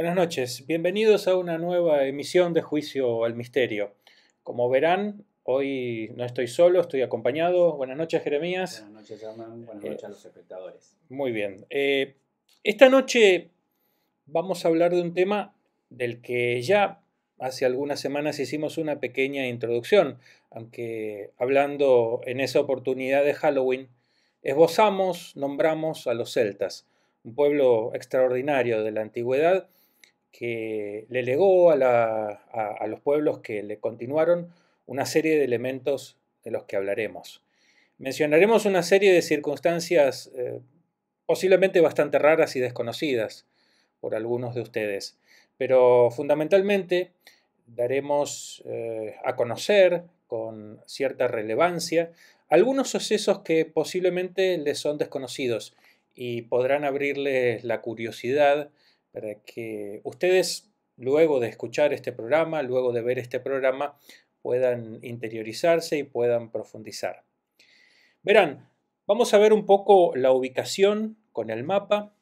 Buenas noches, bienvenidos a una nueva emisión de Juicio al Misterio. Como verán, hoy no estoy solo, estoy acompañado. Buenas noches, Jeremías. Buenas noches, Germán. Buenas eh, noches a los espectadores. Muy bien. Eh, esta noche vamos a hablar de un tema del que ya hace algunas semanas hicimos una pequeña introducción, aunque hablando en esa oportunidad de Halloween, esbozamos, nombramos a los celtas, un pueblo extraordinario de la antigüedad que le legó a, los pueblos que le continuaron una serie de elementos de los que hablaremos. Mencionaremos una serie de circunstancias eh, posiblemente bastante raras y desconocidas por algunos de ustedes, pero fundamentalmente daremos eh, a conocer con cierta relevancia algunos sucesos que posiblemente les son desconocidos y podrán abrirles la curiosidad para que ustedes, luego de escuchar este programa, luego de ver este programa, puedan interiorizarse y puedan profundizar. Verán, vamos a ver un poco la ubicación con el mapa.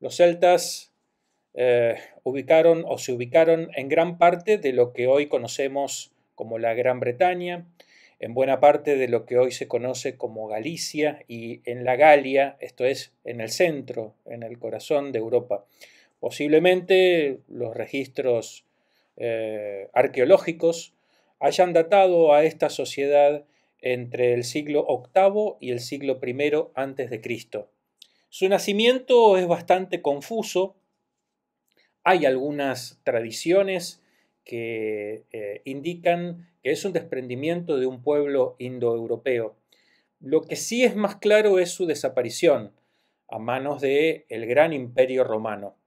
Los celtas eh, ubicaron o se ubicaron en gran parte de lo que hoy conocemos como la Gran Bretaña, en buena parte de lo que hoy se conoce como Galicia y en la Galia, esto es, en el centro, en el corazón de Europa. Posiblemente los registros eh, arqueológicos hayan datado a esta sociedad entre el siglo VIII y el siglo I antes de Su nacimiento es bastante confuso. Hay algunas tradiciones que eh, indican que es un desprendimiento de un pueblo indoeuropeo. Lo que sí es más claro es su desaparición a manos del gran imperio romano.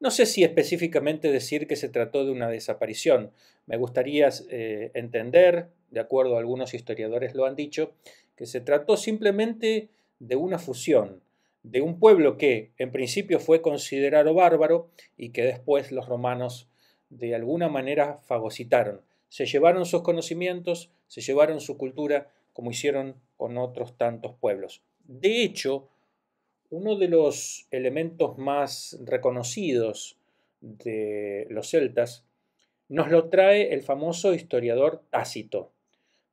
No sé si específicamente decir que se trató de una desaparición. Me gustaría eh, entender, de acuerdo a algunos historiadores lo han dicho, que se trató simplemente de una fusión, de un pueblo que en principio fue considerado bárbaro y que después los romanos de alguna manera fagocitaron. Se llevaron sus conocimientos, se llevaron su cultura, como hicieron con otros tantos pueblos. De hecho, uno de los elementos más reconocidos de los celtas nos lo trae el famoso historiador Tácito.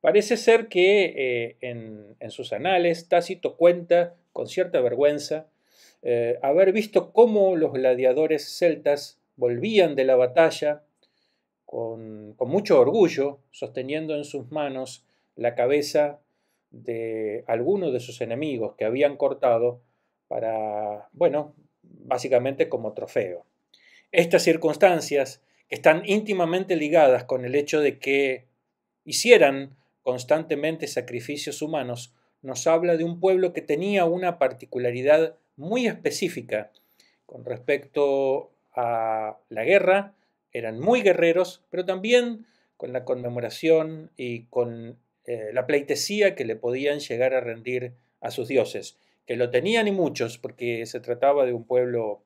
Parece ser que eh, en, sus anales Tácito cuenta con cierta vergüenza eh, haber visto cómo los gladiadores celtas volvían de la batalla con, con mucho orgullo, sosteniendo en sus manos la cabeza de algunos de sus enemigos que habían cortado para, bueno, básicamente como trofeo. Estas circunstancias que están íntimamente ligadas con el hecho de que hicieran constantemente sacrificios humanos, nos habla de un pueblo que tenía una particularidad muy específica con respecto a la guerra, eran muy guerreros, pero también con la conmemoración y con eh, la pleitesía que le podían llegar a rendir a sus dioses que lo tenían y muchos, porque se trataba de un pueblo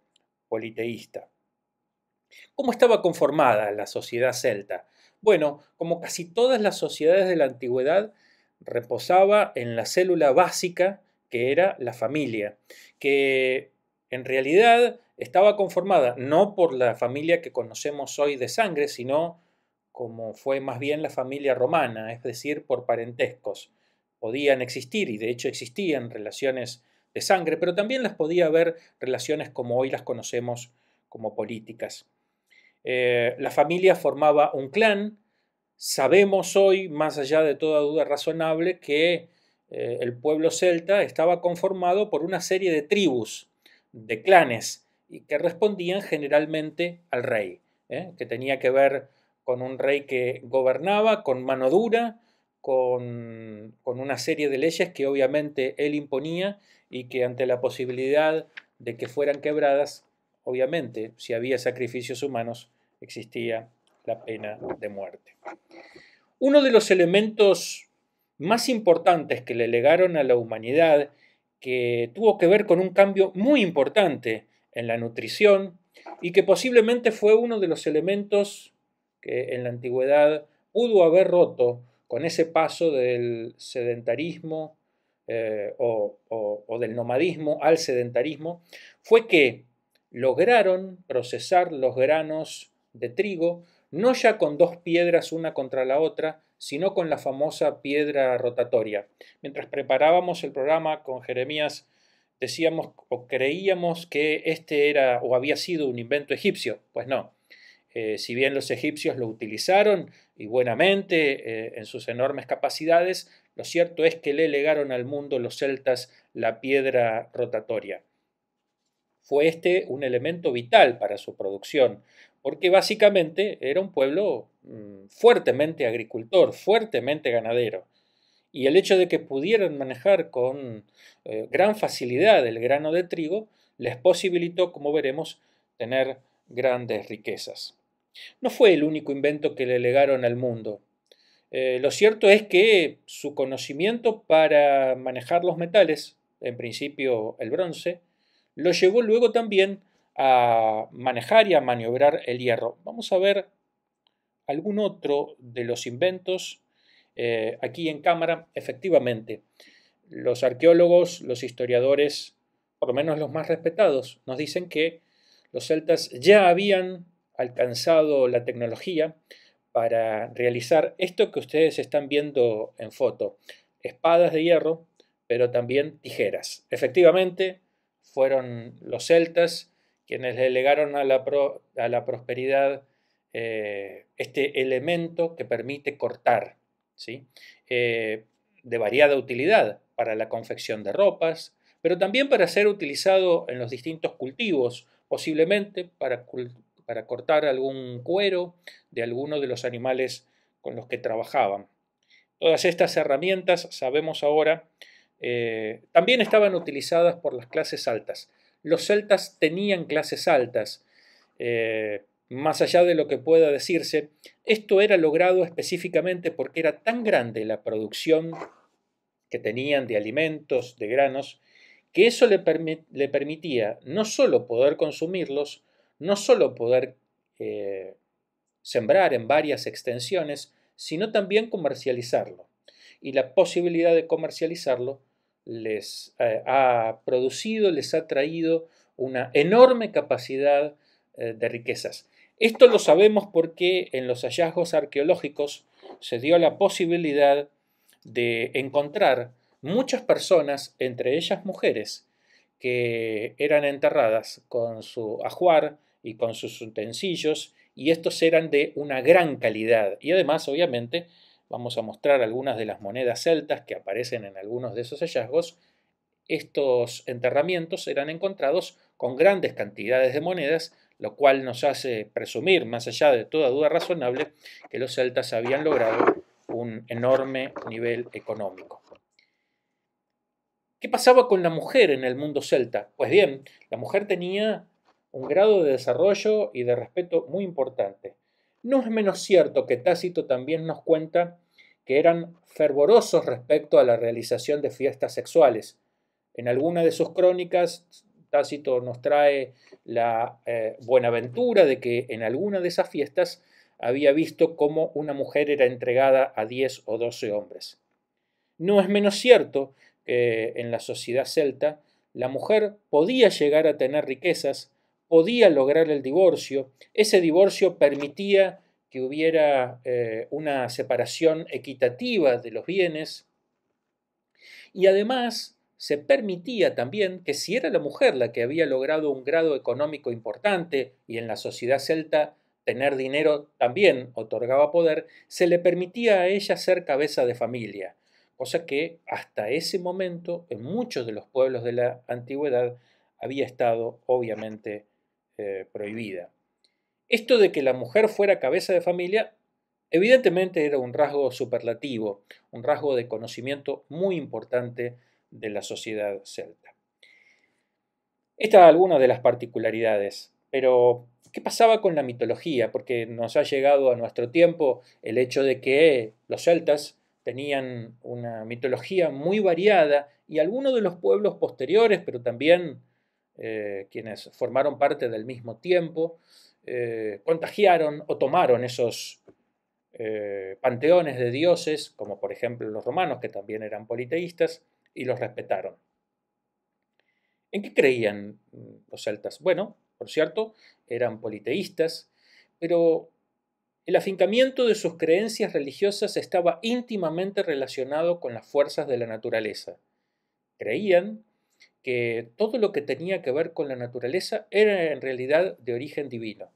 politeísta. ¿Cómo estaba conformada la sociedad celta? Bueno, como casi todas las sociedades de la antigüedad, reposaba en la célula básica que era la familia, que en realidad estaba conformada no por la familia que conocemos hoy de sangre, sino como fue más bien la familia romana, es decir, por parentescos. Podían existir, y de hecho existían, relaciones de sangre, pero también las podía haber relaciones como hoy las conocemos como políticas. Eh, la familia formaba un clan. Sabemos hoy, más allá de toda duda razonable, que eh, el pueblo celta estaba conformado por una serie de tribus, de clanes, y que respondían generalmente al rey, ¿eh? que tenía que ver con un rey que gobernaba con mano dura, con una serie de leyes que obviamente él imponía y que ante la posibilidad de que fueran quebradas, obviamente, si había sacrificios humanos, existía la pena de muerte. Uno de los elementos más importantes que le legaron a la humanidad, que tuvo que ver con un cambio muy importante en la nutrición y que posiblemente fue uno de los elementos que en la antigüedad pudo haber roto con ese paso del sedentarismo eh, o, del nomadismo al sedentarismo, fue que lograron procesar los granos de trigo, no ya con dos piedras una contra la otra, sino con la famosa piedra rotatoria. Mientras preparábamos el programa con Jeremías, decíamos o creíamos que este era o había sido un invento egipcio. Pues no. Eh, si bien los egipcios lo utilizaron y buenamente eh, en sus enormes capacidades, lo cierto es que le legaron al mundo los celtas la piedra rotatoria. Fue este un elemento vital para su producción, porque básicamente era un pueblo mm, fuertemente agricultor, fuertemente ganadero. Y el hecho de que pudieran manejar con eh, gran facilidad el grano de trigo les posibilitó, como veremos, tener grandes riquezas. No fue el único invento que le legaron al mundo. Eh, lo cierto es que su conocimiento para manejar los metales, en principio el bronce, lo llevó luego también a manejar y a maniobrar el hierro. Vamos a ver algún otro de los inventos eh, aquí en cámara. Efectivamente, los arqueólogos, los historiadores, por lo menos los más respetados, nos dicen que los celtas ya habían alcanzado la tecnología, para realizar esto que ustedes están viendo en foto, espadas de hierro, pero también tijeras. Efectivamente, fueron los celtas quienes le a la, prosperidad eh, este elemento que permite cortar, ¿sí? Eh, de variada utilidad para la confección de ropas, pero también para ser utilizado en los distintos cultivos, posiblemente para, para cortar algún cuero de alguno de los animales con los que trabajaban. Todas estas herramientas, sabemos ahora, eh, también estaban utilizadas por las clases altas. Los celtas tenían clases altas. Eh, más allá de lo que pueda decirse, esto era logrado específicamente porque era tan grande la producción que tenían de alimentos, de granos, que eso le, permitía no solo poder consumirlos, no solo poder eh, sembrar en varias extensiones, sino también comercializarlo. Y la posibilidad de comercializarlo les eh, ha producido, les ha traído una enorme capacidad eh, de riquezas. Esto lo sabemos porque en los hallazgos arqueológicos se dio la posibilidad de encontrar muchas personas, entre ellas mujeres, que eran enterradas con su ajuar, y con sus utensilios, y estos eran de una gran calidad. Y además, obviamente, vamos a mostrar algunas de las monedas celtas que aparecen en algunos de esos hallazgos. Estos enterramientos eran encontrados con grandes cantidades de monedas, lo cual nos hace presumir, más allá de toda duda razonable, que los celtas habían logrado un enorme nivel económico. ¿Qué pasaba con la mujer en el mundo celta? Pues bien, la mujer tenía un grado de desarrollo y de respeto muy importante. No es menos cierto que Tácito también nos cuenta que eran fervorosos respecto a la realización de fiestas sexuales. En alguna de sus crónicas, Tácito nos trae la eh, buenaventura de que en alguna de esas fiestas había visto cómo una mujer era entregada a 10 o 12 hombres. No es menos cierto que en la sociedad celta la mujer podía llegar a tener riquezas podía lograr el divorcio, ese divorcio permitía que hubiera eh, una separación equitativa de los bienes y además se permitía también que si era la mujer la que había logrado un grado económico importante y en la sociedad celta tener dinero también otorgaba poder, se le permitía a ella ser cabeza de familia, cosa que hasta ese momento en muchos de los pueblos de la antigüedad había estado obviamente eh, prohibida. Esto de que la mujer fuera cabeza de familia evidentemente era un rasgo superlativo, un rasgo de conocimiento muy importante de la sociedad celta. Esta alguna de las particularidades, pero ¿qué pasaba con la mitología? Porque nos ha llegado a nuestro tiempo el hecho de que los celtas tenían una mitología muy variada y algunos de los pueblos posteriores, pero también eh, quienes formaron parte del mismo tiempo, eh, contagiaron o tomaron esos eh, panteones de dioses, como por ejemplo los romanos, que también eran politeístas, y los respetaron. ¿En qué creían mm, los celtas? Bueno, por cierto, eran politeístas, pero el afincamiento de sus creencias religiosas estaba íntimamente relacionado con las fuerzas de la naturaleza. Creían que todo lo que tenía que ver con la naturaleza era en realidad de origen divino.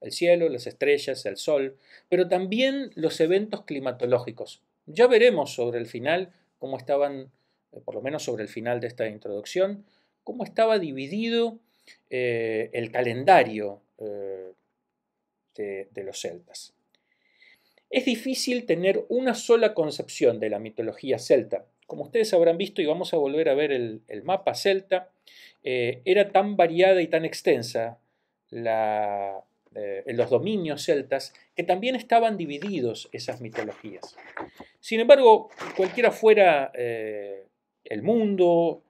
El cielo, las estrellas, el sol, pero también los eventos climatológicos. Ya veremos sobre el final cómo estaban, eh, por lo menos sobre el final de esta introducción, cómo estaba dividido eh, el calendario eh, de los celtas. Es difícil tener una sola concepción de la mitología celta, como ustedes habrán visto, y vamos a volver a ver el, mapa celta, eh, era tan variada y tan extensa la, eh, los dominios celtas que también estaban divididos esas mitologías. Sin embargo, cualquiera fuera eh, el mundo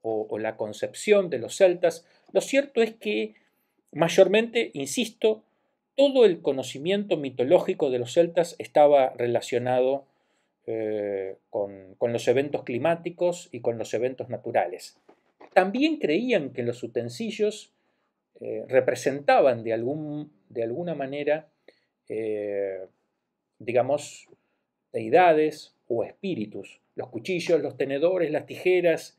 o, o la concepción de los celtas, lo cierto es que mayormente, insisto, todo el conocimiento mitológico de los celtas estaba relacionado eh, con, los eventos climáticos y con los eventos naturales. También creían que los utensilios eh, representaban de, algún, de, alguna manera, eh, digamos, deidades o espíritus, los cuchillos, los tenedores, las tijeras,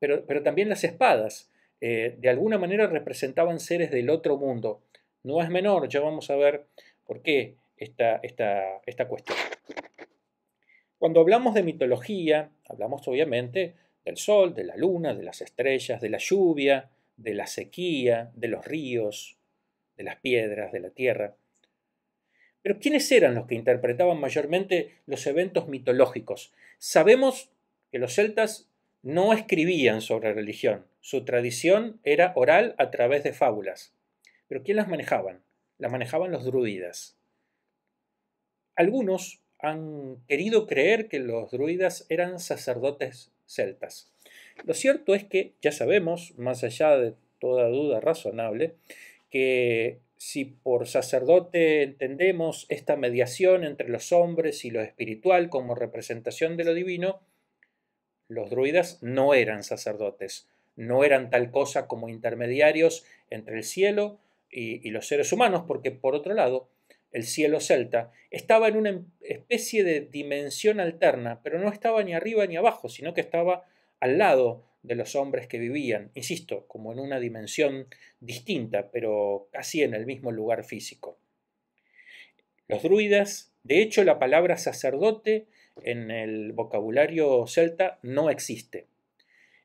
pero, también las espadas, de alguna manera representaban seres del otro mundo. No es menor, ya vamos a ver por qué esta cuestión. Cuando hablamos de mitología, hablamos obviamente del sol, de la luna, de las estrellas, de la lluvia, de la sequía, de los ríos, de las piedras, de la tierra. Pero ¿quiénes eran los que interpretaban mayormente los eventos mitológicos? Sabemos que los celtas no escribían sobre religión, su tradición era oral a través de fábulas. Pero ¿quién las manejaban? Las manejaban los druidas. Algunos han querido creer que los druidas eran sacerdotes celtas. Lo cierto es que ya sabemos, más allá de toda duda razonable, que si por sacerdote entendemos esta mediación entre los hombres y lo espiritual como representación de lo divino, los druidas no eran sacerdotes, no eran tal cosa como intermediarios entre el cielo y, los seres humanos, porque por otro lado, el cielo celta, estaba en una especie de dimensión alterna, pero no estaba ni arriba ni abajo, sino que estaba al lado de los hombres que vivían, insisto, como en una dimensión distinta, pero casi en el mismo lugar físico. Los druidas, de hecho, la palabra sacerdote en el vocabulario celta no existe.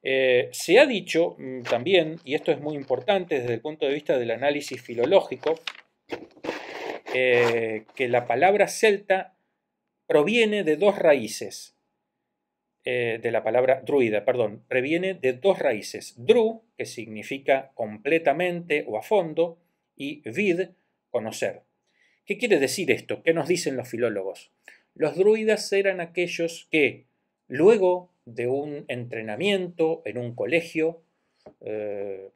Eh, se ha dicho mm, también, y esto es muy importante desde el punto de vista del análisis filológico, eh, que la palabra celta proviene de dos raíces, eh, de la palabra druida, perdón, proviene de dos raíces, dru, que significa completamente o a fondo, y vid, conocer. ¿Qué quiere decir esto? ¿Qué nos dicen los filólogos? Los druidas eran aquellos que, luego de un entrenamiento en un colegio, eh,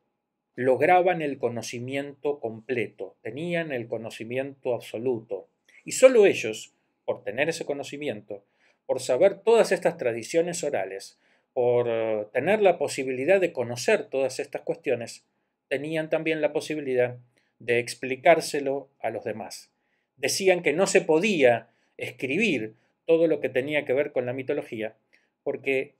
lograban el conocimiento completo, tenían el conocimiento absoluto. Y solo ellos, por tener ese conocimiento, por saber todas estas tradiciones orales, por eh, tener la posibilidad de conocer todas estas cuestiones, tenían también la posibilidad de explicárselo a los demás. Decían que no se podía escribir todo lo que tenía que ver con la mitología, porque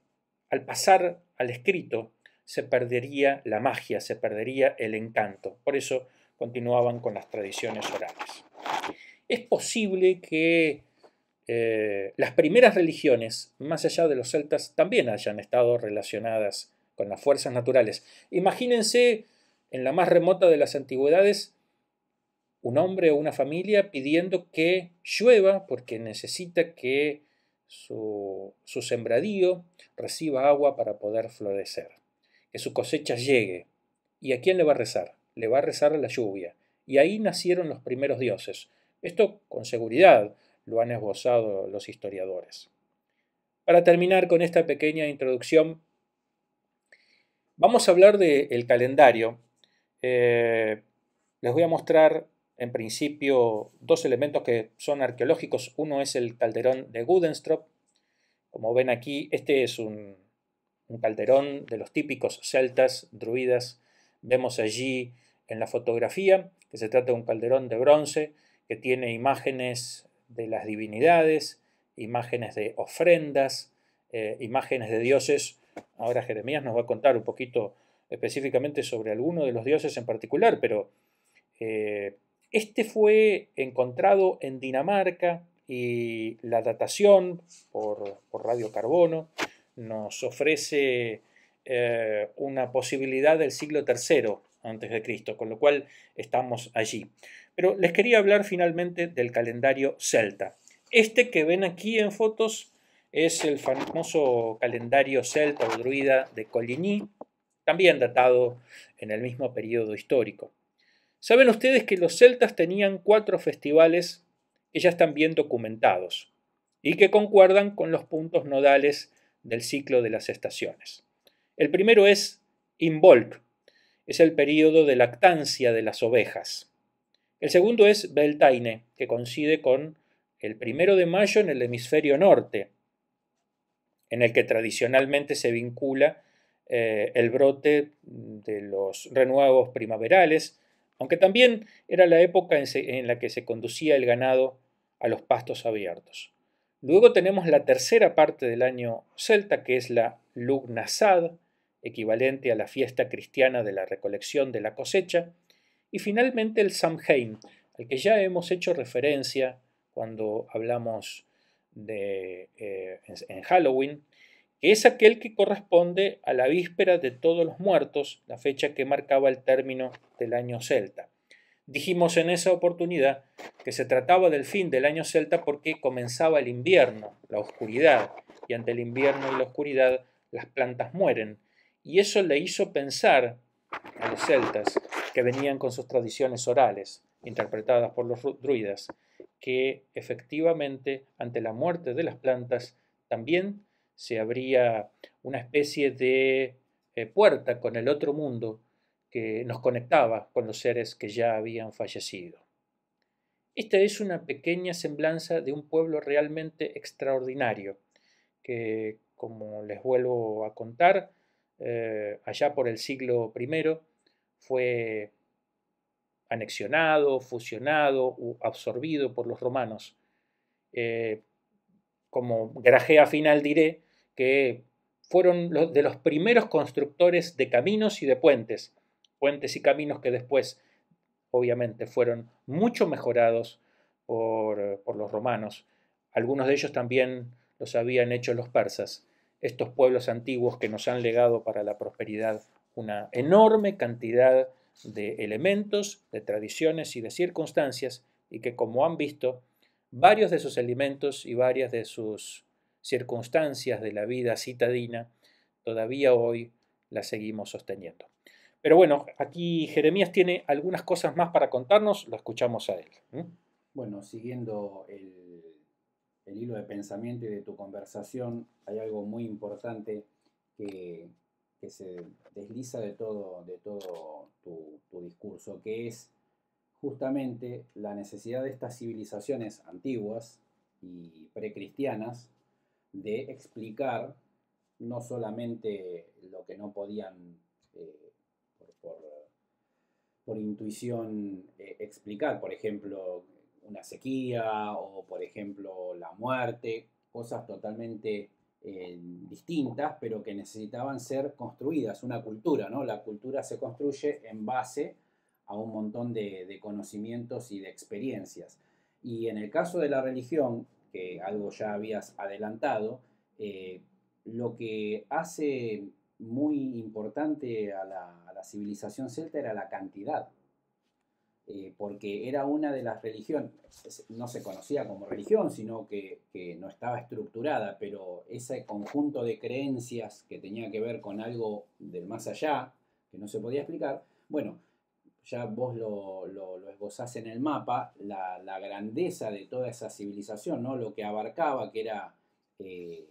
al pasar al escrito se perdería la magia, se perdería el encanto. Por eso continuaban con las tradiciones orales. Es posible que eh, las primeras religiones, más allá de los celtas, también hayan estado relacionadas con las fuerzas naturales. Imagínense en la más remota de las antigüedades un hombre o una familia pidiendo que llueva porque necesita que su sembradío reciba agua para poder florecer su cosecha llegue. ¿Y a quién le va a rezar? Le va a rezar a la lluvia. Y ahí nacieron los primeros dioses. Esto con seguridad lo han esbozado los historiadores. Para terminar con esta pequeña introducción, vamos a hablar del calendario. Eh, les voy a mostrar en principio dos elementos que son arqueológicos. Uno es el calderón de Gudenstrop. Como ven aquí, este es un, un calderón de los típicos celtas, druidas. Vemos allí en la fotografía que se trata de un calderón de bronce que tiene imágenes de las divinidades, imágenes de ofrendas, eh, imágenes de dioses. Ahora Jeremías nos va a contar un poquito específicamente sobre alguno de los dioses en particular, pero eh, este fue encontrado en Dinamarca y la datación por, por radiocarbono nos ofrece eh, una posibilidad del siglo III antes de Cristo, con lo cual estamos allí. Pero les quería hablar finalmente del calendario celta. Este que ven aquí en fotos es el famoso calendario celta o druida de Coligny, también datado en el mismo periodo histórico. Saben ustedes que los celtas tenían cuatro festivales que ya están bien documentados y que concuerdan con los puntos nodales del ciclo de las estaciones. El primero es Involk, es el periodo de lactancia de las ovejas. El segundo es Beltaine, que coincide con el primero de mayo en el hemisferio norte, en el que tradicionalmente se vincula eh, el brote de los renuevos primaverales, aunque también era la época en la que se conducía el ganado a los pastos abiertos. Luego tenemos la tercera parte del año celta, que es la Lugnasad, equivalente a la fiesta cristiana de la recolección de la cosecha, y finalmente el Samhain, al que ya hemos hecho referencia cuando hablamos de, eh, en Halloween, que es aquel que corresponde a la víspera de todos los muertos, la fecha que marcaba el término del año celta. Dijimos en esa oportunidad que se trataba del fin del año celta porque comenzaba el invierno, la oscuridad, y ante el invierno y la oscuridad las plantas mueren. Y eso le hizo pensar a los celtas, que venían con sus tradiciones orales, interpretadas por los druidas, que efectivamente ante la muerte de las plantas también se abría una especie de eh, puerta con el otro mundo que nos conectaba con los seres que ya habían fallecido. Esta es una pequeña semblanza de un pueblo realmente extraordinario, que, como les vuelvo a contar, eh, allá por el siglo I fue anexionado, fusionado u absorbido por los romanos. Eh, como grajea final diré que fueron de los primeros constructores de caminos y de puentes, puentes y caminos que después, obviamente, fueron mucho mejorados por, los romanos. Algunos de ellos también los habían hecho los persas, estos pueblos antiguos que nos han legado para la prosperidad una enorme cantidad de elementos, de tradiciones y de circunstancias, y que como han visto, varios de sus elementos y varias de sus circunstancias de la vida citadina, todavía hoy la seguimos sosteniendo. Pero bueno, aquí Jeremías tiene algunas cosas más para contarnos, lo escuchamos a él. Bueno, siguiendo el, hilo de pensamiento y de tu conversación, hay algo muy importante que, se desliza de todo, de todo tu, discurso, que es justamente la necesidad de estas civilizaciones antiguas y precristianas de explicar no solamente lo que no podían eh, por, por intuición eh, explicar, por ejemplo, una sequía o, por ejemplo, la muerte, cosas totalmente eh, distintas, pero que necesitaban ser construidas, una cultura, ¿no? La cultura se construye en base a un montón de, conocimientos y de experiencias. Y en el caso de la religión, que algo ya habías adelantado, eh, lo que hace muy importante a la, la civilización celta era la cantidad, eh, porque era una de las religiones, no se conocía como religión, sino que, no estaba estructurada, pero ese conjunto de creencias que tenía que ver con algo del más allá, que no se podía explicar, bueno, ya vos lo, lo, esbozás en el mapa, la, grandeza de toda esa civilización, ¿no? lo que abarcaba, que era eh,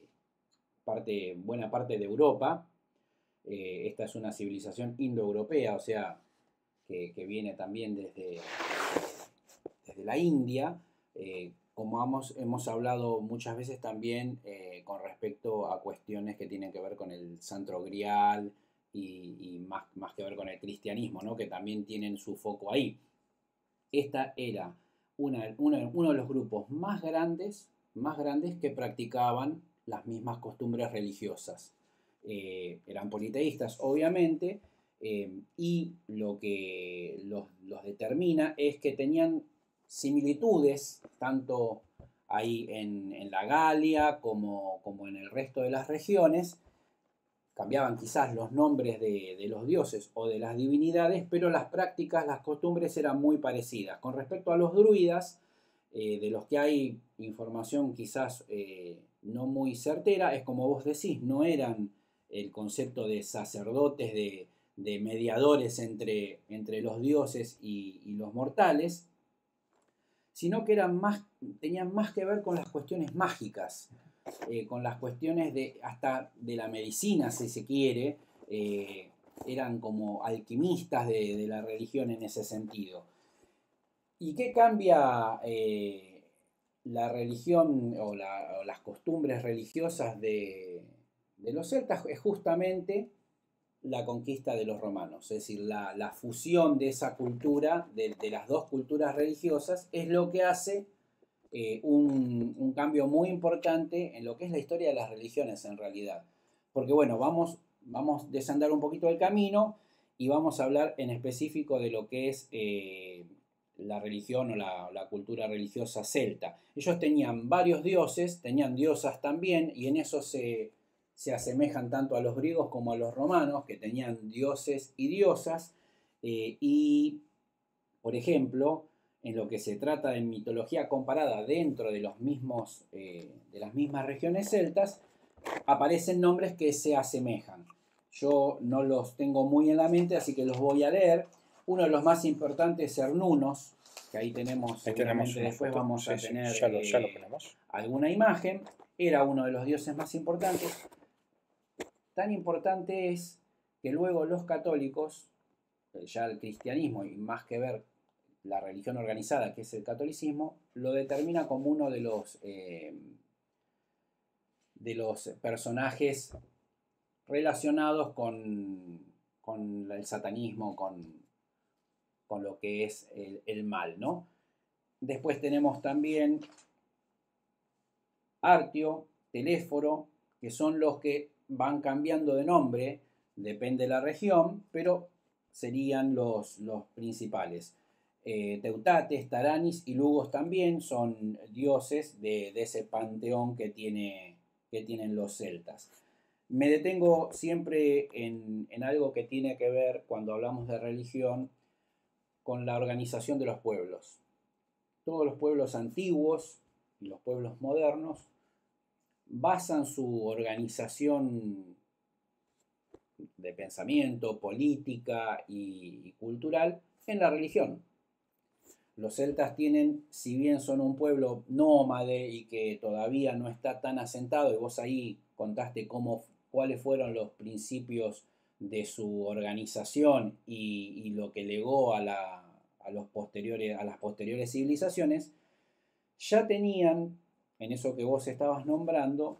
parte, buena parte de Europa, eh, esta es una civilización indoeuropea, o sea, que, viene también desde, desde la India. Eh, como hemos, hablado muchas veces también eh, con respecto a cuestiones que tienen que ver con el santo grial y, más, que ver con el cristianismo, que también tienen su foco ahí. Esta era uno de los grupos más grandes, más grandes que practicaban las mismas costumbres religiosas. Eh, eran politeístas, obviamente, eh, y lo que los, determina es que tenían similitudes, tanto ahí en, la Galia como, como, en el resto de las regiones, cambiaban quizás los nombres de, los dioses o de las divinidades, pero las prácticas, las costumbres eran muy parecidas. Con respecto a los druidas, eh, de los que hay información quizás no muy certera, es como vos decís, no eran el concepto de sacerdotes, de, mediadores entre, entre, los dioses y, los mortales, sino que eran más, tenían más que ver con las cuestiones mágicas, eh, con las cuestiones de, hasta de la medicina, si se quiere, eh, eran como alquimistas de, la religión en ese sentido. ¿Y qué cambia eh, la religión o las costumbres religiosas de, de los celtas es justamente la conquista de los romanos, es decir, la, fusión de esa cultura, de, las dos culturas religiosas, es lo que hace eh, un, cambio muy importante en lo que es la historia de las religiones en realidad. Porque bueno, vamos, vamos a desandar un poquito el camino y vamos a hablar en específico de lo que es eh, la religión o la, cultura religiosa celta. Ellos tenían varios dioses, tenían diosas también, y en eso se, se asemejan tanto a los griegos como a los romanos, que tenían dioses y diosas, eh, y, por ejemplo, en lo que se trata de mitología comparada dentro de, los mismos, eh, de las mismas regiones celtas, aparecen nombres que se asemejan. Yo no los tengo muy en la mente, así que los voy a leer. Uno de los más importantes es que ahí tenemos, después vamos a tener eh, alguna imagen. Era uno de los dioses más importantes. Tan importante es que luego los católicos, eh, ya el cristianismo y más que ver la religión organizada que es el catolicismo, lo determina como uno de los, eh, de los personajes relacionados con, el satanismo, con, con, lo que es el, mal, ¿no? Después tenemos también Artio, Teléforo, que son los que van cambiando de nombre, depende de la región, pero serían los, los principales. Eh, Teutates, Taranis y Lugos también son dioses de, ese panteón que, tiene, que, tienen los celtas. Me detengo siempre en, en algo que tiene que ver cuando hablamos de religión con la organización de los pueblos. Todos los pueblos antiguos y los pueblos modernos basan su organización de pensamiento, política y, cultural en la religión. Los celtas tienen, si bien son un pueblo nómade y que todavía no está tan asentado, y vos ahí contaste cuáles fueron los principios de su organización y, lo que legó a, los posteriores, a las posteriores civilizaciones, ya tenían en eso que vos estabas nombrando,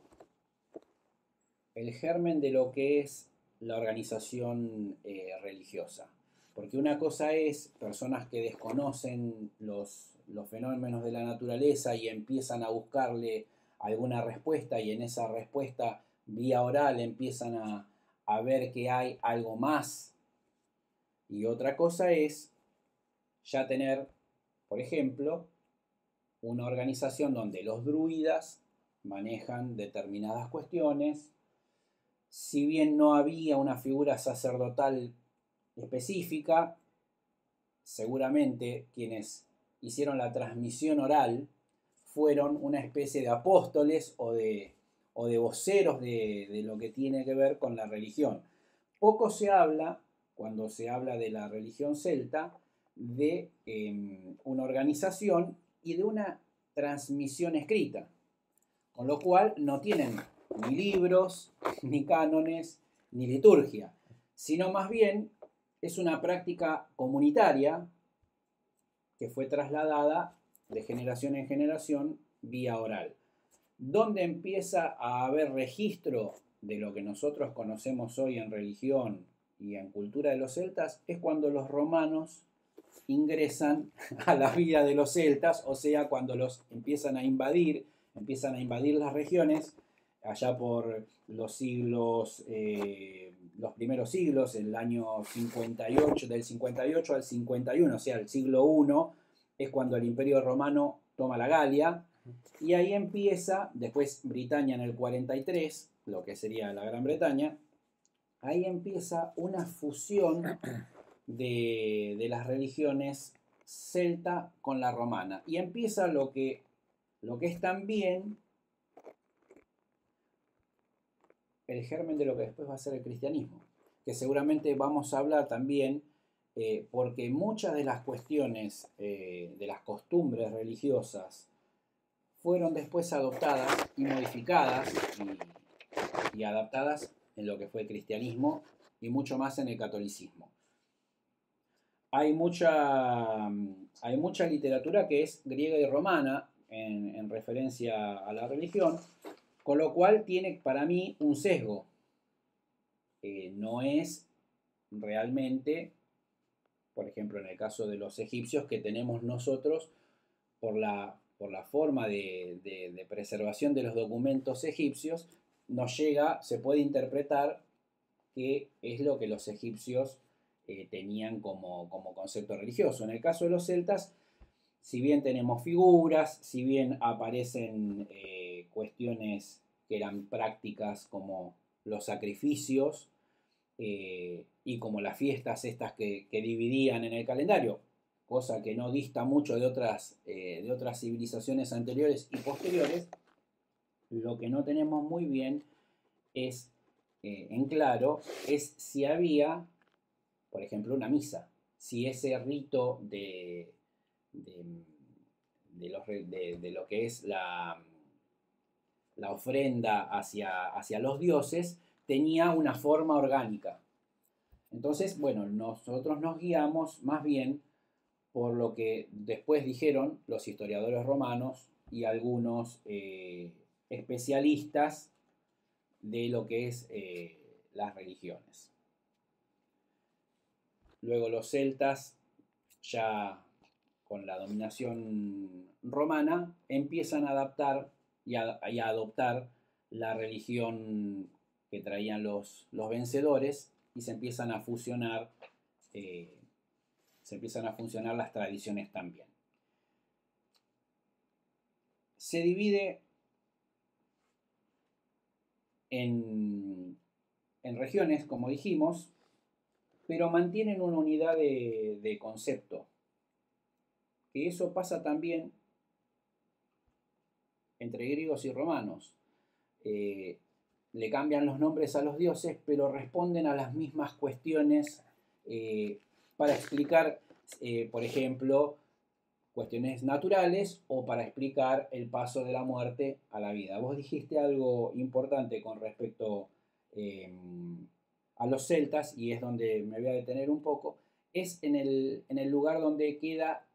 el germen de lo que es la organización eh, religiosa. Porque una cosa es personas que desconocen los, fenómenos de la naturaleza y empiezan a buscarle alguna respuesta y en esa respuesta vía oral empiezan a ver que hay algo más. Y otra cosa es ya tener, por ejemplo, una organización donde los druidas manejan determinadas cuestiones. Si bien no había una figura sacerdotal específica, seguramente quienes hicieron la transmisión oral fueron una especie de apóstoles o de, voceros de, lo que tiene que ver con la religión. Poco se habla, cuando se habla de la religión celta, de em, una organización y de una transmisión escrita, con lo cual no tienen ni libros, ni cánones, ni liturgia, sino más bien es una práctica comunitaria que fue trasladada de generación en generación vía oral. donde empieza a haber registro de lo que nosotros conocemos hoy en religión y en cultura de los celtas? Es cuando los romanos ingresan a la vida de los celtas, o sea, cuando los empiezan a invadir, empiezan a invadir las regiones, allá por los siglos, eh, los primeros siglos, el año 58, del 58 al 51, o sea, el siglo I, es cuando el imperio romano toma la Galia, y ahí empieza, después Britania en el 43, lo que sería la Gran Bretaña, ahí empieza una fusión de, las religiones celta con la romana. Y empieza lo que, lo que es también el germen de lo que después va a ser el cristianismo, que seguramente vamos a hablar también, eh, porque muchas de las cuestiones eh, de las costumbres religiosas fueron después adoptadas y modificadas y adaptadas en lo que fue el cristianismo y mucho más en el catolicismo hay mucha, hay mucha literatura que es griega y romana en, referencia a la religión, con lo cual tiene para mí un sesgo. no es realmente, por ejemplo, en el caso de los egipcios que tenemos nosotros, por la, por la forma de, preservación de los documentos egipcios, nos llega, se puede interpretar que es lo que los egipcios eh, tenían como, concepto religioso. En el caso de los celtas, si bien tenemos figuras, si bien aparecen eh, cuestiones que eran prácticas como los sacrificios eh, y como las fiestas estas que, dividían en el calendario, cosa que no dista mucho de otras, de otras civilizaciones anteriores y posteriores, lo que no tenemos muy bien es, en claro, es si había por ejemplo, una misa. Si ese rito de, lo que es la, la ofrenda hacia, hacia los dioses tenía una forma orgánica. Entonces, bueno, nosotros nos guiamos más bien por lo que después dijeron los historiadores romanos y algunos eh, especialistas de lo que es eh, las religiones. Luego los celtas, ya con la dominación romana, empiezan a adaptar y a, adoptar la religión que traían los, vencedores y se empiezan a fusionar, eh, se empiezan a las tradiciones también. Se divide en regiones, como dijimos, pero mantienen una unidad de, concepto. Que eso pasa también entre griegos y romanos. Eh, le cambian los nombres a los dioses, pero responden a las mismas cuestiones eh, para explicar, eh, por ejemplo, cuestiones naturales o para explicar el paso de la muerte a la vida. Vos dijiste algo importante con respecto a los celtas, y es donde me voy a detener un poco, es en el, lugar donde queda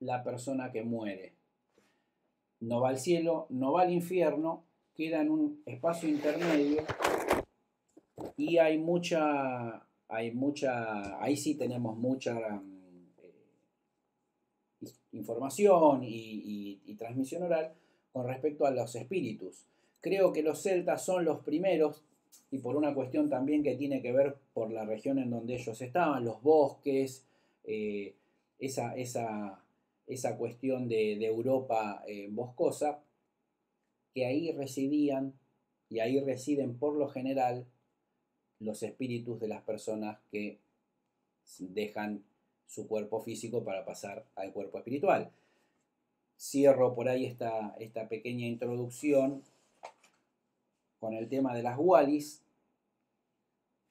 la persona que muere. No va al cielo, no va al infierno, queda en un espacio intermedio y hay mucha, hay mucha, ahí sí tenemos mucha eh, información y transmisión oral con respecto a los espíritus. Creo que los celtas son los primeros y por una cuestión también que tiene que ver por la región en donde ellos estaban, los bosques, eh, esa, cuestión de, Europa eh, boscosa, que ahí residían y ahí residen por lo general los espíritus de las personas que dejan su cuerpo físico para pasar al cuerpo espiritual. Cierro por ahí esta pequeña introducción con el tema de las walis,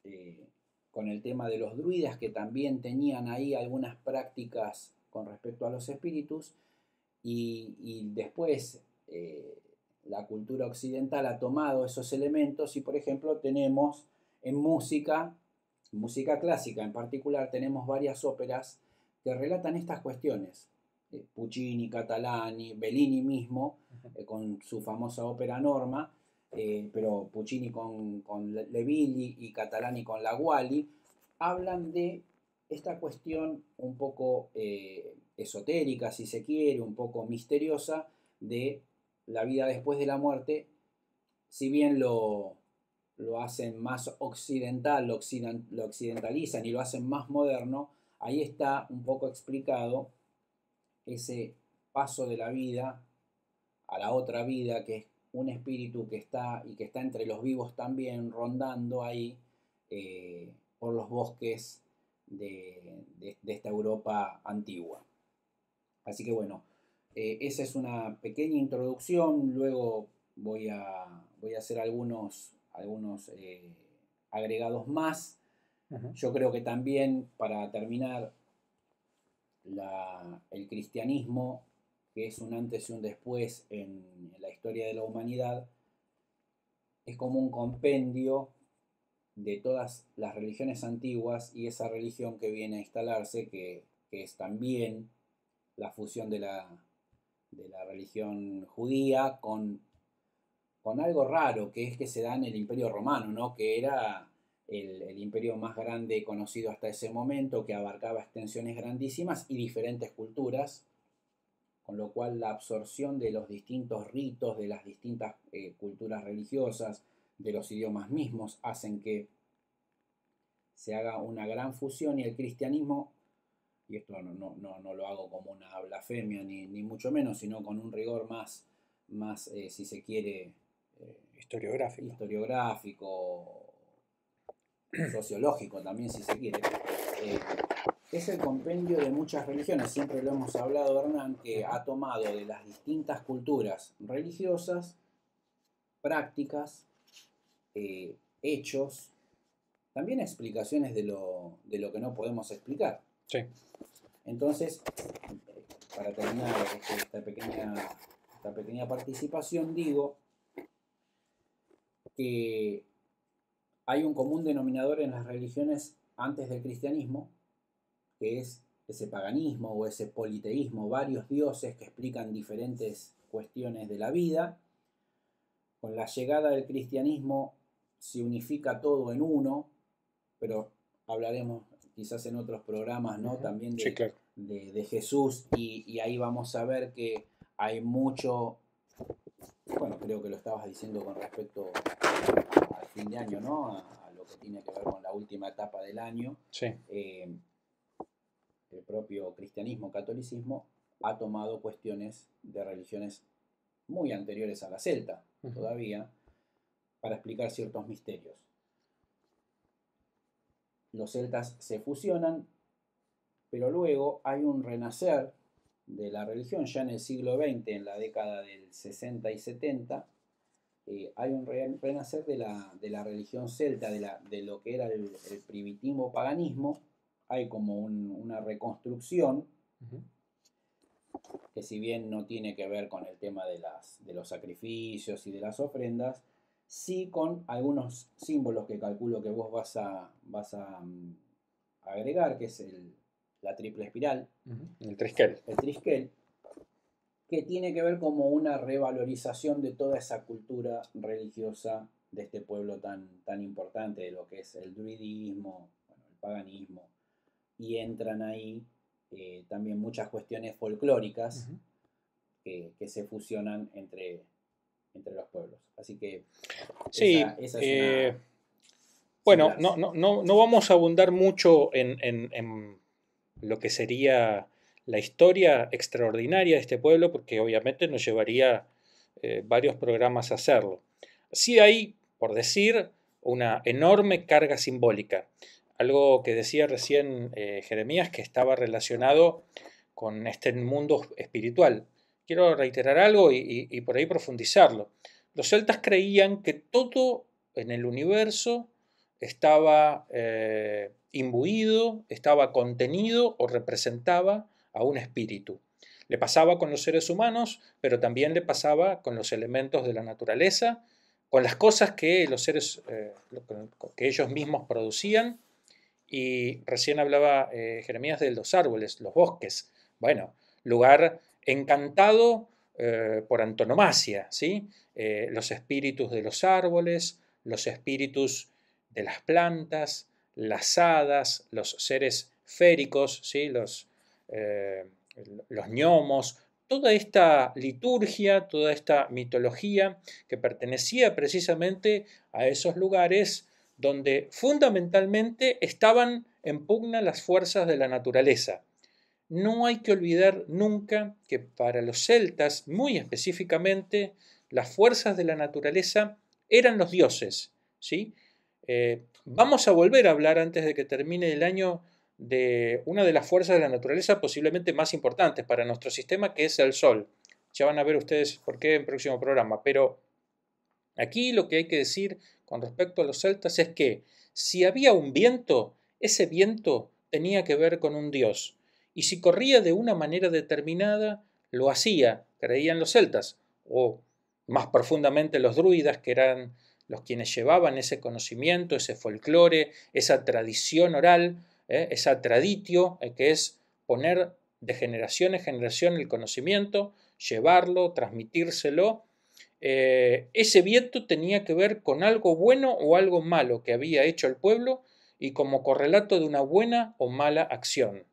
eh, con el tema de los druidas que también tenían ahí algunas prácticas con respecto a los espíritus, y, después eh, la cultura occidental ha tomado esos elementos y por ejemplo tenemos en música, música clásica en particular, tenemos varias óperas que relatan estas cuestiones. Eh, Puccini, Catalani, Bellini mismo, con su famosa ópera Norma, eh, pero Puccini con, con Levilli y Catalani con Laguali, hablan de esta cuestión un poco eh, esotérica, si se quiere, un poco misteriosa, de la vida después de la muerte, si bien lo, lo hacen más occidental, lo occidentalizan y lo hacen más moderno, ahí está un poco explicado ese paso de la vida a la otra vida, que es un espíritu que está y que está entre los vivos también rondando ahí eh, por los bosques de, esta Europa antigua. Así que bueno, eh, esa es una pequeña introducción, luego voy a, voy a hacer algunos, algunos eh, agregados más. Yo creo que también para terminar, el cristianismo que es un antes y un después en la historia de la humanidad, es como un compendio de todas las religiones antiguas y esa religión que viene a instalarse, que, es también la fusión de la, de la religión judía con, algo raro, que es que se da en el imperio romano, ¿no? que era el, el imperio más grande conocido hasta ese momento, que abarcaba extensiones grandísimas y diferentes culturas con lo cual la absorción de los distintos ritos, de las distintas eh, culturas religiosas, de los idiomas mismos, hacen que se haga una gran fusión y el cristianismo, y esto no, lo hago como una blasfemia ni, mucho menos, sino con un rigor más, más eh, si se quiere, eh, historiográfico, sociológico también, si se quiere, es el compendio de muchas religiones. Siempre lo hemos hablado, Hernán, que ha tomado de las distintas culturas religiosas, prácticas, eh, hechos, también explicaciones de lo, que no podemos explicar. Sí. Entonces, para terminar este, esta pequeña, esta pequeña participación, digo que hay un común denominador en las religiones antes del cristianismo, que es ese paganismo o ese politeísmo, varios dioses que explican diferentes cuestiones de la vida. Con la llegada del cristianismo se unifica todo en uno, pero hablaremos quizás en otros programas, ¿no? También de, Jesús y, ahí vamos a ver que hay mucho, bueno, creo que lo estabas diciendo con respecto al fin de año, ¿no? A, lo que tiene que ver con la última etapa del año. Sí. Eh, el propio cristianismo, catolicismo, ha tomado cuestiones de religiones muy anteriores a la celta todavía para explicar ciertos misterios. Los celtas se fusionan, pero luego hay un renacer de la religión ya en el siglo XX, en la década del 60 y 70, eh, hay un renacer de la, religión celta, de, la, de lo que era el primitivo paganismo, hay como una reconstrucción que si bien no tiene que ver con el tema de, las, de los sacrificios y de las ofrendas, sí con algunos símbolos que calculo que vos vas a, vas a mm, agregar, que es la triple espiral, el triskel. El que tiene que ver como una revalorización de toda esa cultura religiosa de este pueblo tan, tan importante, de lo que es el druidismo, el paganismo, y entran ahí eh, también muchas cuestiones folclóricas que, se fusionan entre, entre los pueblos. Así que... Sí, eh, bueno, no, no, vamos a abundar mucho en, lo que sería la historia extraordinaria de este pueblo, porque obviamente nos llevaría eh, varios programas a hacerlo. Sí hay, por decir, una enorme carga simbólica algo que decía recién eh, Jeremías que estaba relacionado con este mundo espiritual. Quiero reiterar algo y, por ahí profundizarlo. Los celtas creían que todo en el universo estaba eh, imbuido, estaba contenido o representaba a un espíritu. Le pasaba con los seres humanos, pero también le pasaba con los elementos de la naturaleza, con las cosas que los seres, eh, que ellos mismos producían y recién hablaba eh, Jeremías de los árboles, los bosques. Bueno, lugar encantado eh, por antonomasia, ¿sí? Eh, los espíritus de los árboles, los espíritus de las plantas, las hadas, los seres féricos, ¿sí? los, los gnomos, toda esta liturgia, toda esta mitología que pertenecía precisamente a esos lugares donde fundamentalmente estaban en pugna las fuerzas de la naturaleza. No hay que olvidar nunca que para los celtas, muy específicamente, las fuerzas de la naturaleza eran los dioses. Eh, vamos a volver a hablar antes de que termine el año de una de las fuerzas de la naturaleza posiblemente más importantes para nuestro sistema, que es el Sol. Ya van a ver ustedes por qué en el próximo programa, pero Aquí lo que hay que decir con respecto a los celtas es que si había un viento, ese viento tenía que ver con un dios, y si corría de una manera determinada, lo hacía, creían los celtas, o más profundamente los druidas, que eran los quienes llevaban ese conocimiento, ese folclore, esa tradición oral, ¿eh? esa traditio, eh, que es poner de generación en generación el conocimiento, llevarlo, transmitírselo eh, ese viento tenía que ver con algo bueno o algo malo que había hecho el pueblo y como correlato de una buena o mala acción.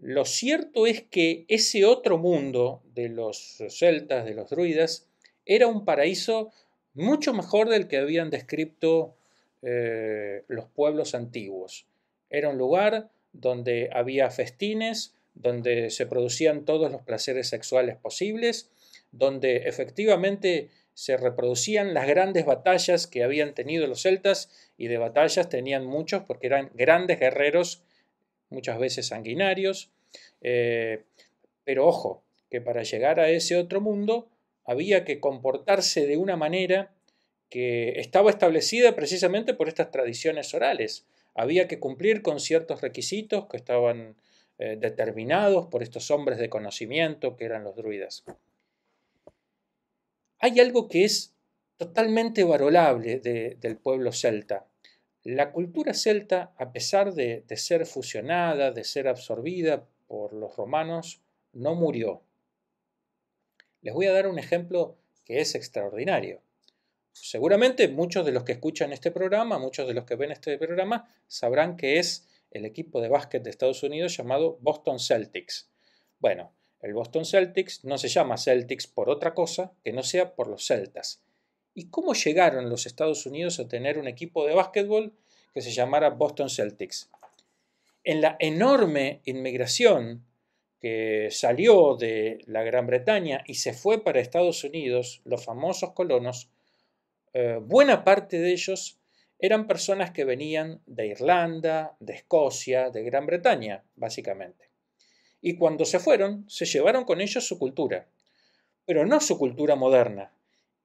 Lo cierto es que ese otro mundo de los celtas, de los druidas, era un paraíso mucho mejor del que habían descrito eh, los pueblos antiguos. Era un lugar donde había festines, donde se producían todos los placeres sexuales posibles, donde efectivamente se reproducían las grandes batallas que habían tenido los celtas y de batallas tenían muchos porque eran grandes guerreros, muchas veces sanguinarios. Eh, pero ojo, que para llegar a ese otro mundo había que comportarse de una manera que estaba establecida precisamente por estas tradiciones orales. Había que cumplir con ciertos requisitos que estaban eh, determinados por estos hombres de conocimiento que eran los druidas hay algo que es totalmente varolable del pueblo celta. La cultura celta, a pesar de, de ser fusionada, de ser absorbida por los romanos, no murió. Les voy a dar un ejemplo que es extraordinario. Seguramente muchos de los que escuchan este programa, muchos de los que ven este programa, sabrán que es el equipo de básquet de Estados Unidos llamado Boston Celtics. Bueno, el Boston Celtics no se llama Celtics por otra cosa que no sea por los celtas. ¿Y cómo llegaron los Estados Unidos a tener un equipo de básquetbol que se llamara Boston Celtics? En la enorme inmigración que salió de la Gran Bretaña y se fue para Estados Unidos, los famosos colonos, eh, buena parte de ellos eran personas que venían de Irlanda, de Escocia, de Gran Bretaña, básicamente y cuando se fueron se llevaron con ellos su cultura. Pero no su cultura moderna,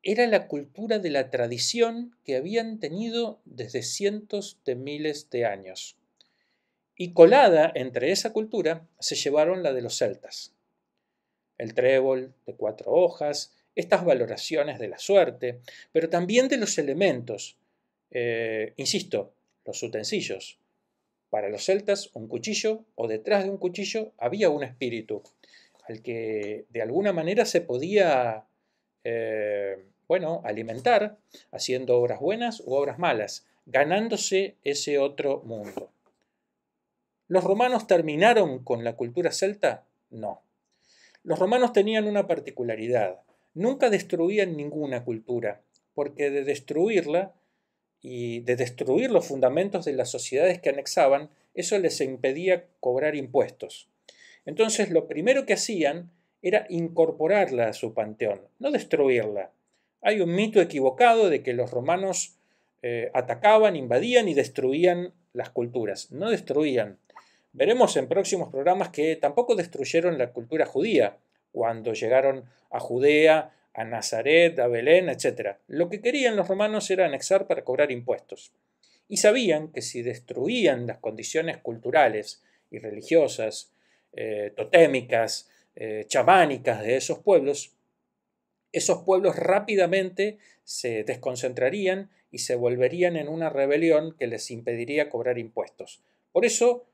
era la cultura de la tradición que habían tenido desde cientos de miles de años. Y colada entre esa cultura se llevaron la de los celtas. El trébol de cuatro hojas, estas valoraciones de la suerte, pero también de los elementos, eh, insisto, los utensilios, para los celtas, un cuchillo o detrás de un cuchillo había un espíritu al que de alguna manera se podía, eh, bueno, alimentar haciendo obras buenas u obras malas, ganándose ese otro mundo. ¿Los romanos terminaron con la cultura celta? No. Los romanos tenían una particularidad. Nunca destruían ninguna cultura, porque de destruirla y de destruir los fundamentos de las sociedades que anexaban, eso les impedía cobrar impuestos. Entonces lo primero que hacían era incorporarla a su panteón, no destruirla. Hay un mito equivocado de que los romanos eh, atacaban, invadían y destruían las culturas. No destruían. Veremos en próximos programas que tampoco destruyeron la cultura judía. Cuando llegaron a Judea, a Nazaret, a Belén, etc. Lo que querían los romanos era anexar para cobrar impuestos. Y sabían que si destruían las condiciones culturales y religiosas, eh, totémicas, eh, chamánicas de esos pueblos, esos pueblos rápidamente se desconcentrarían y se volverían en una rebelión que les impediría cobrar impuestos. Por eso,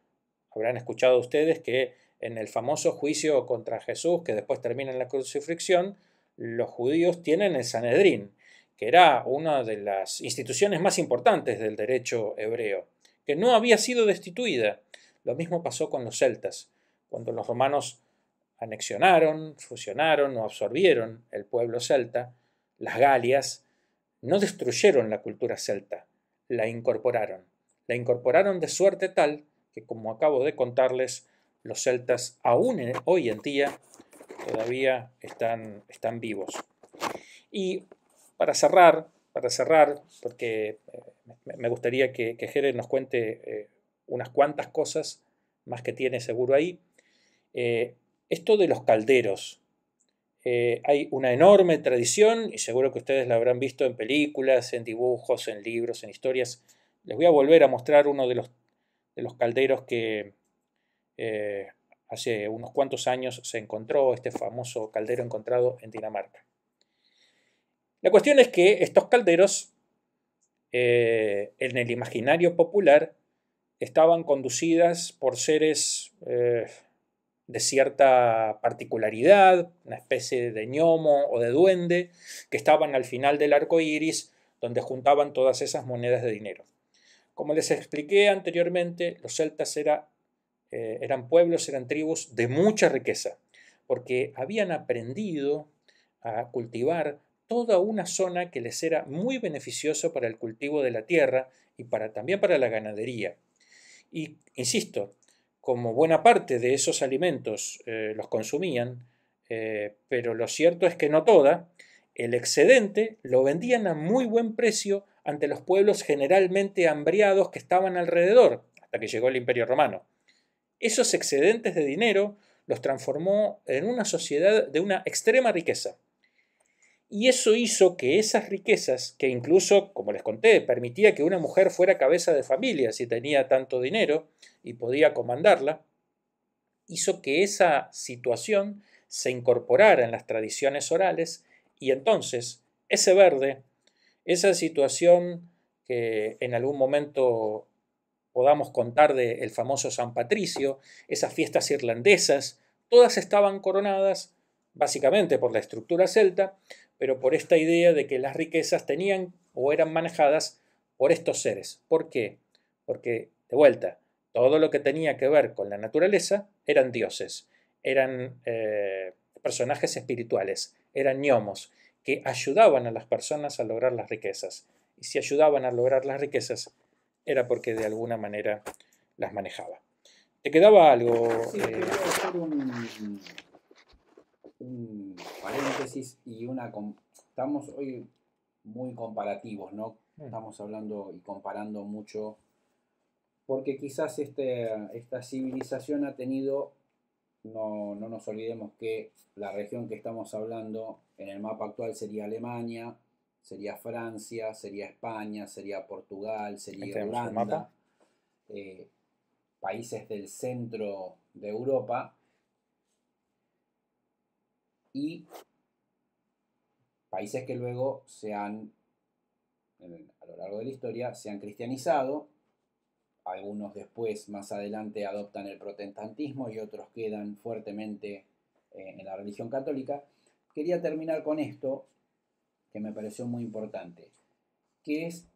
habrán escuchado ustedes que en el famoso juicio contra Jesús, que después termina en la crucifixión, los judíos tienen el Sanedrín, que era una de las instituciones más importantes del derecho hebreo, que no había sido destituida. Lo mismo pasó con los celtas, cuando los romanos anexionaron, fusionaron o absorbieron el pueblo celta, las Galias, no destruyeron la cultura celta, la incorporaron. La incorporaron de suerte tal que, como acabo de contarles, los celtas aún hoy en día todavía están, están vivos. Y para cerrar, para cerrar, porque eh, me gustaría que, que nos cuente eh, unas cuantas cosas más que tiene seguro ahí, eh, esto de los calderos. hay una enorme tradición y seguro que ustedes la habrán visto en películas, en dibujos, en libros, en historias. Les voy a volver a mostrar uno de los, calderos que, Hace unos cuantos años se encontró este famoso caldero encontrado en Dinamarca. La cuestión es que estos calderos eh, en el imaginario popular estaban conducidas por seres eh, de cierta particularidad, una especie de gnomo o de duende, que estaban al final del arco iris, donde juntaban todas esas monedas de dinero. Como les expliqué anteriormente, los celtas eran. Eh, eran pueblos, eran tribus de mucha riqueza, porque habían aprendido a cultivar toda una zona que les era muy beneficioso para el cultivo de la tierra y para, también para la ganadería. Y, insisto, como buena parte de esos alimentos eh, los consumían, eh, pero lo cierto es que no toda, el excedente lo vendían a muy buen precio ante los pueblos generalmente hambriados que estaban alrededor, hasta que llegó el Imperio Romano. Esos excedentes de dinero los transformó en una sociedad de una extrema riqueza. Y eso hizo que esas riquezas, que incluso, como les conté, permitía que una mujer fuera cabeza de familia si tenía tanto dinero y podía comandarla, hizo que esa situación se incorporara en las tradiciones orales y entonces ese verde, esa situación que en algún momento podamos contar del el famoso San Patricio, esas fiestas irlandesas, todas estaban coronadas básicamente por la estructura celta, pero por esta idea de que las riquezas tenían o eran manejadas por estos seres. ¿Por qué? Porque, de vuelta, todo lo que tenía que ver con la naturaleza eran dioses, eran eh, personajes espirituales, eran gnomos, que ayudaban a las personas a lograr las riquezas. Y si ayudaban a lograr las riquezas, era porque de alguna manera las manejaba. ¿Te quedaba algo? Sí, eh? quería hacer un, paréntesis y una... Estamos hoy muy comparativos, ¿no? Mm. Estamos hablando y comparando mucho, porque quizás este, esta civilización ha tenido, no, no nos olvidemos que la región que estamos hablando en el mapa actual sería Alemania, sería Francia, sería España, sería Portugal, sería Irlanda, eh, países del centro de Europa y países que luego se han, a lo largo de la historia, se han cristianizado, algunos después, más adelante, adoptan el protestantismo y otros quedan fuertemente eh, en la religión católica. Quería terminar con esto que me pareció muy importante, que es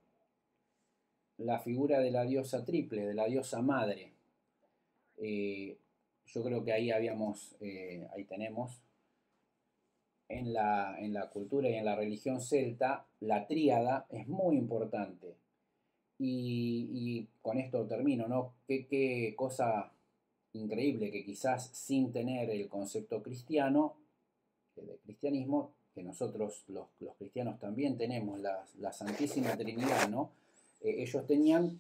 la figura de la diosa triple, de la diosa madre. Eh, yo creo que ahí habíamos, eh, ahí tenemos, en la, cultura y en la religión celta, la tríada es muy importante. Y, con esto termino, ¿no? Qué, qué cosa increíble que quizás sin tener el concepto cristiano, de cristianismo, que nosotros los, cristianos también tenemos, la, Santísima Trinidad, ¿no? Eh, ellos tenían,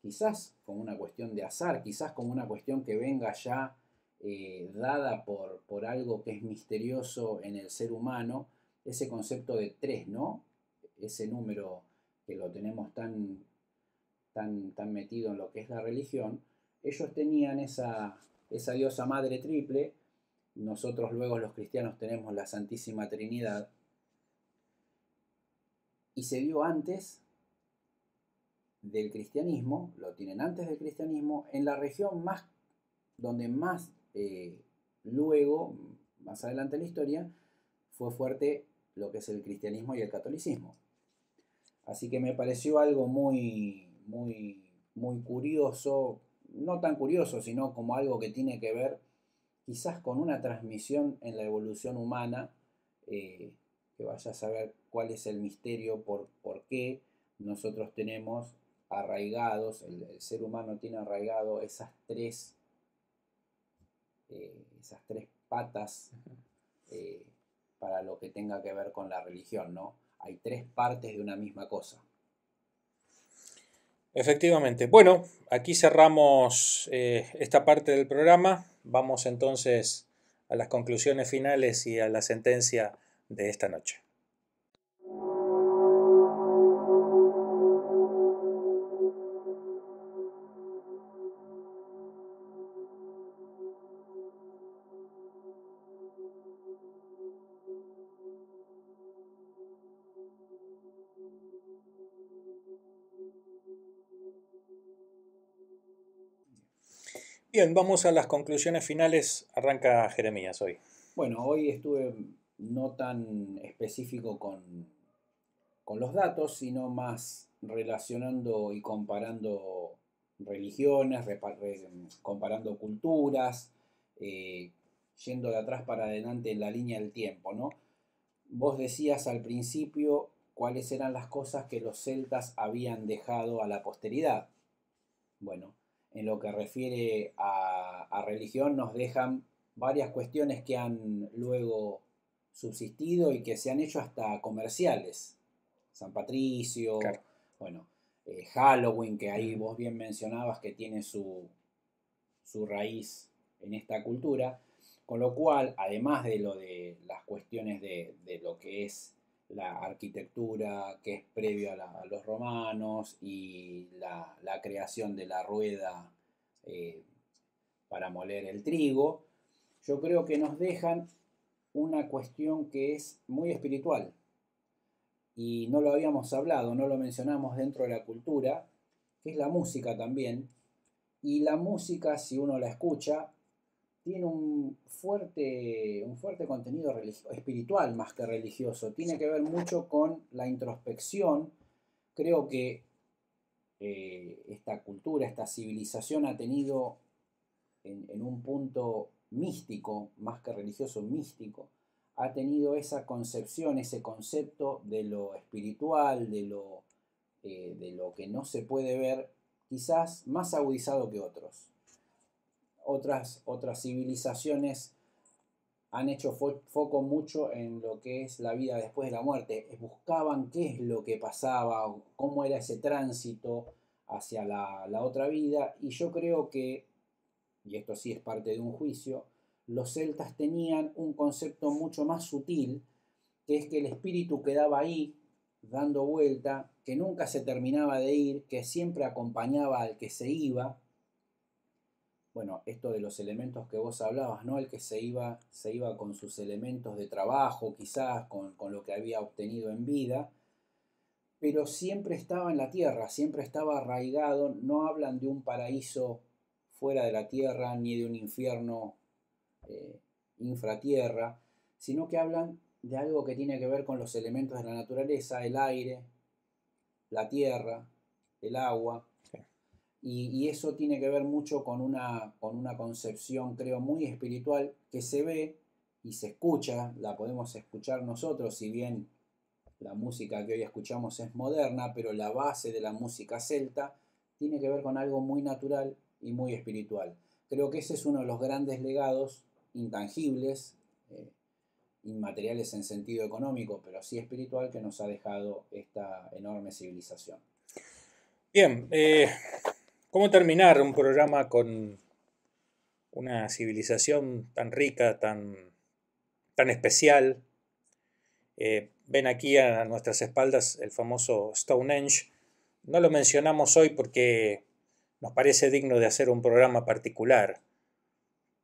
quizás como una cuestión de azar, quizás como una cuestión que venga ya eh, dada por, algo que es misterioso en el ser humano, ese concepto de tres, ¿no? Ese número que lo tenemos tan, tan, tan metido en lo que es la religión, ellos tenían esa, esa diosa madre triple, nosotros luego los cristianos tenemos la Santísima Trinidad, y se vio antes del cristianismo, lo tienen antes del cristianismo, en la región más, donde más eh, luego, más adelante en la historia, fue fuerte lo que es el cristianismo y el catolicismo. Así que me pareció algo muy, muy, muy curioso, no tan curioso, sino como algo que tiene que ver quizás con una transmisión en la evolución humana, eh, que vaya a saber cuál es el misterio, por, por qué nosotros tenemos arraigados, el, ser humano tiene arraigado esas tres, eh, esas tres patas eh, para lo que tenga que ver con la religión, ¿no? Hay tres partes de una misma cosa. Efectivamente. Bueno, aquí cerramos esta parte del programa. Vamos entonces a las conclusiones finales y a la sentencia de esta noche. Bien, vamos a las conclusiones finales. Arranca Jeremías hoy. Bueno, hoy estuve no tan específico con, los datos, sino más relacionando y comparando religiones, comparando culturas, eh, yendo de atrás para adelante en la línea del tiempo, ¿no? Vos decías al principio cuáles eran las cosas que los celtas habían dejado a la posteridad. Bueno, en lo que refiere a, religión nos dejan varias cuestiones que han luego subsistido y que se han hecho hasta comerciales. San Patricio, bueno, eh, Halloween, que ahí vos bien mencionabas que tiene su, raíz en esta cultura, con lo cual, además de lo de las cuestiones de lo que es la arquitectura que es previa a, los romanos y la, creación de la rueda eh, para moler el trigo, yo creo que nos dejan una cuestión que es muy espiritual y no lo habíamos hablado, no lo mencionamos dentro de la cultura, que es la música también. Y la música, si uno la escucha, tiene un fuerte, un fuerte contenido espiritual más que religioso. Tiene que ver mucho con la introspección. Creo que eh, esta cultura, esta civilización ha tenido en, un punto místico, más que religioso, místico, ha tenido esa concepción, ese concepto de lo espiritual, de lo, eh, de lo que no se puede ver, quizás más agudizado que otros otras, otras civilizaciones han hecho foco mucho en lo que es la vida después de la muerte. Buscaban qué es lo que pasaba, cómo era ese tránsito hacia la, la otra vida. Y yo creo que, y esto sí es parte de un juicio, los celtas tenían un concepto mucho más sutil, que es que el espíritu quedaba ahí, dando vuelta, que nunca se terminaba de ir, que siempre acompañaba al que se iba, bueno, esto de los elementos que vos hablabas, ¿no? El que se iba, se iba con sus elementos de trabajo, quizás, con, lo que había obtenido en vida, pero siempre estaba en la tierra, siempre estaba arraigado, no hablan de un paraíso fuera de la tierra, ni de un infierno eh, infratierra, sino que hablan de algo que tiene que ver con los elementos de la naturaleza, el aire, la tierra, el agua, y, eso tiene que ver mucho con una, con una concepción, creo, muy espiritual que se ve y se escucha, la podemos escuchar nosotros, si bien la música que hoy escuchamos es moderna, pero la base de la música celta tiene que ver con algo muy natural y muy espiritual. Creo que ese es uno de los grandes legados intangibles, eh, inmateriales en sentido económico, pero sí espiritual, que nos ha dejado esta enorme civilización. Bien, eh, ¿Cómo terminar un programa con una civilización tan rica, tan, tan especial? Eh, ven aquí a nuestras espaldas el famoso Stonehenge. No lo mencionamos hoy porque nos parece digno de hacer un programa particular.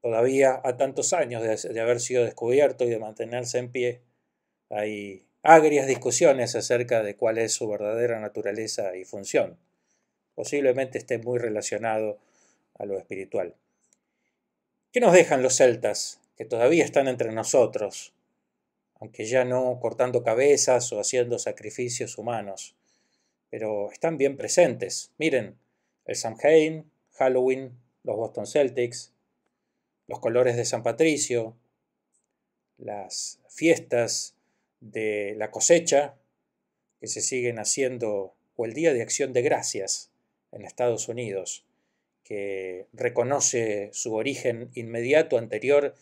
Todavía a tantos años de, de haber sido descubierto y de mantenerse en pie, hay agrias discusiones acerca de cuál es su verdadera naturaleza y función posiblemente esté muy relacionado a lo espiritual. ¿Qué nos dejan los celtas que todavía están entre nosotros, aunque ya no cortando cabezas o haciendo sacrificios humanos? Pero están bien presentes. Miren, el Samhain, Halloween, los Boston Celtics, los colores de San Patricio, las fiestas de la cosecha que se siguen haciendo, o el Día de Acción de Gracias, en Estados Unidos, que reconoce su origen inmediato anterior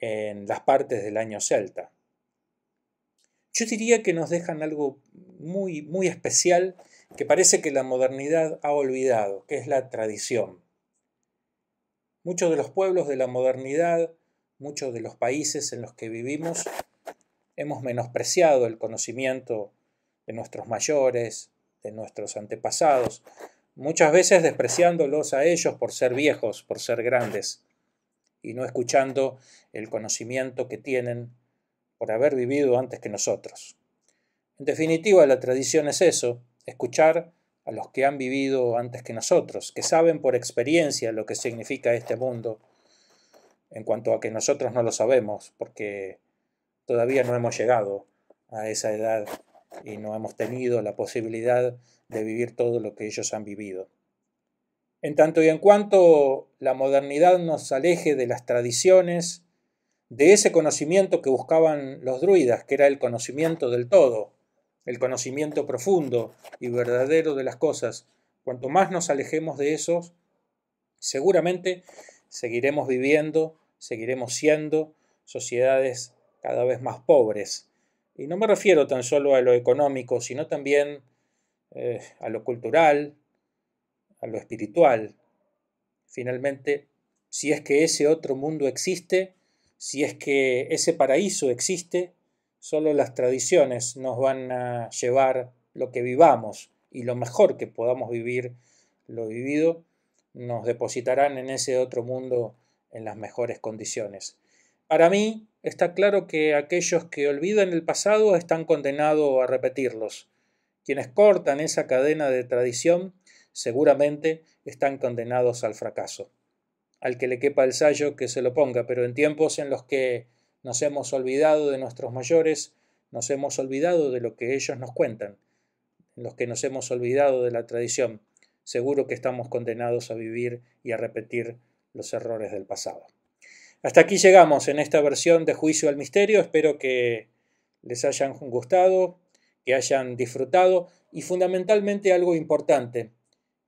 en las partes del año celta. Yo diría que nos dejan algo muy, muy especial que parece que la modernidad ha olvidado, que es la tradición. Muchos de los pueblos de la modernidad, muchos de los países en los que vivimos, hemos menospreciado el conocimiento de nuestros mayores, de nuestros antepasados, muchas veces despreciándolos a ellos por ser viejos, por ser grandes, y no escuchando el conocimiento que tienen por haber vivido antes que nosotros. En definitiva, la tradición es eso, escuchar a los que han vivido antes que nosotros, que saben por experiencia lo que significa este mundo, en cuanto a que nosotros no lo sabemos, porque todavía no hemos llegado a esa edad y no hemos tenido la posibilidad de vivir todo lo que ellos han vivido. En tanto y en cuanto la modernidad nos aleje de las tradiciones, de ese conocimiento que buscaban los druidas, que era el conocimiento del todo, el conocimiento profundo y verdadero de las cosas, cuanto más nos alejemos de eso, seguramente seguiremos viviendo, seguiremos siendo sociedades cada vez más pobres, y no me refiero tan solo a lo económico, sino también eh, a lo cultural, a lo espiritual. Finalmente, si es que ese otro mundo existe, si es que ese paraíso existe, solo las tradiciones nos van a llevar lo que vivamos y lo mejor que podamos vivir lo vivido, nos depositarán en ese otro mundo en las mejores condiciones. Para mí, está claro que aquellos que olvidan el pasado están condenados a repetirlos. Quienes cortan esa cadena de tradición seguramente están condenados al fracaso. Al que le quepa el sallo, que se lo ponga, pero en tiempos en los que nos hemos olvidado de nuestros mayores, nos hemos olvidado de lo que ellos nos cuentan, en los que nos hemos olvidado de la tradición, seguro que estamos condenados a vivir y a repetir los errores del pasado. Hasta aquí llegamos en esta versión de Juicio al Misterio. Espero que les hayan gustado, que hayan disfrutado y fundamentalmente algo importante,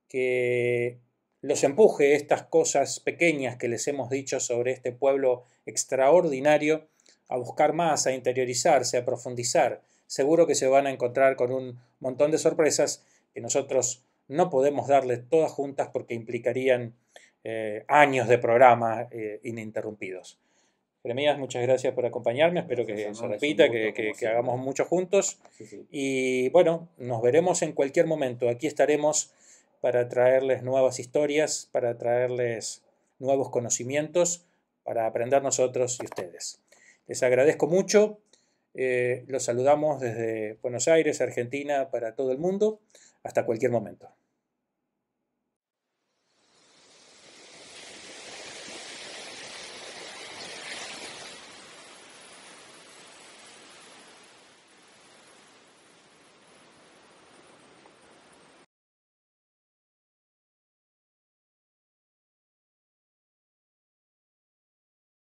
que los empuje estas cosas pequeñas que les hemos dicho sobre este pueblo extraordinario a buscar más, a interiorizarse, a profundizar. Seguro que se van a encontrar con un montón de sorpresas que nosotros no podemos darles todas juntas porque implicarían eh, años de programa eh, ininterrumpidos. Jeremías, muchas gracias por acompañarme. Espero que se repita, que, hagamos mucho juntos. Y bueno, nos veremos en cualquier momento. Aquí estaremos para traerles nuevas historias, para traerles nuevos conocimientos, para aprender nosotros y ustedes. Les agradezco mucho. Eh, los saludamos desde Buenos Aires, Argentina, para todo el mundo. Hasta cualquier momento.